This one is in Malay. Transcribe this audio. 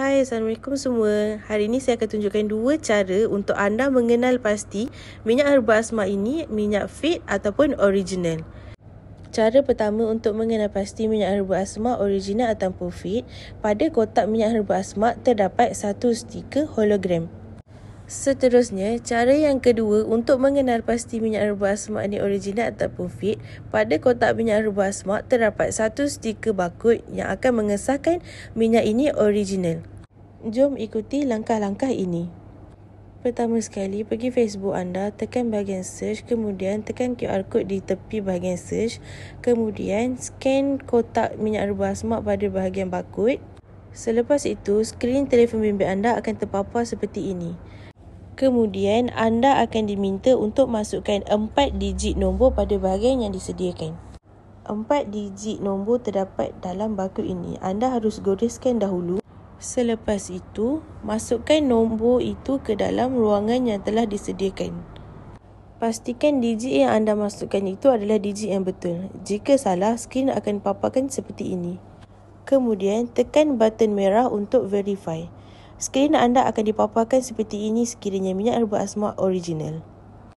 Hai Assalamualaikum semua Hari ini saya akan tunjukkan dua cara untuk anda mengenal pasti Minyak herba asma ini minyak fit ataupun original Cara pertama untuk mengenal pasti minyak herba asma original ataupun fit Pada kotak minyak herba asma terdapat satu stiker hologram Seterusnya, cara yang kedua untuk mengenal pasti minyak rebus semak ini original ataupun fit, pada kotak minyak rebus semak terdapat satu stiker bakut yang akan mengesahkan minyak ini original. Jom ikuti langkah-langkah ini. Pertama sekali, pergi Facebook anda, tekan bahagian search, kemudian tekan QR code di tepi bahagian search, kemudian scan kotak minyak rebus semak pada bahagian bakut. Selepas itu, skrin telefon bimbit anda akan terpapar seperti ini kemudian anda akan diminta untuk masukkan 4 digit nombor pada bahagian yang disediakan. 4 digit nombor terdapat dalam baku ini. Anda harus goreskan dahulu. Selepas itu, masukkan nombor itu ke dalam ruangan yang telah disediakan. Pastikan digit yang anda masukkan itu adalah digit yang betul. Jika salah, skrin akan paparkan seperti ini. Kemudian, tekan button merah untuk verify. Skrin anda akan dipaparkan seperti ini sekiranya minyak rebus asma original.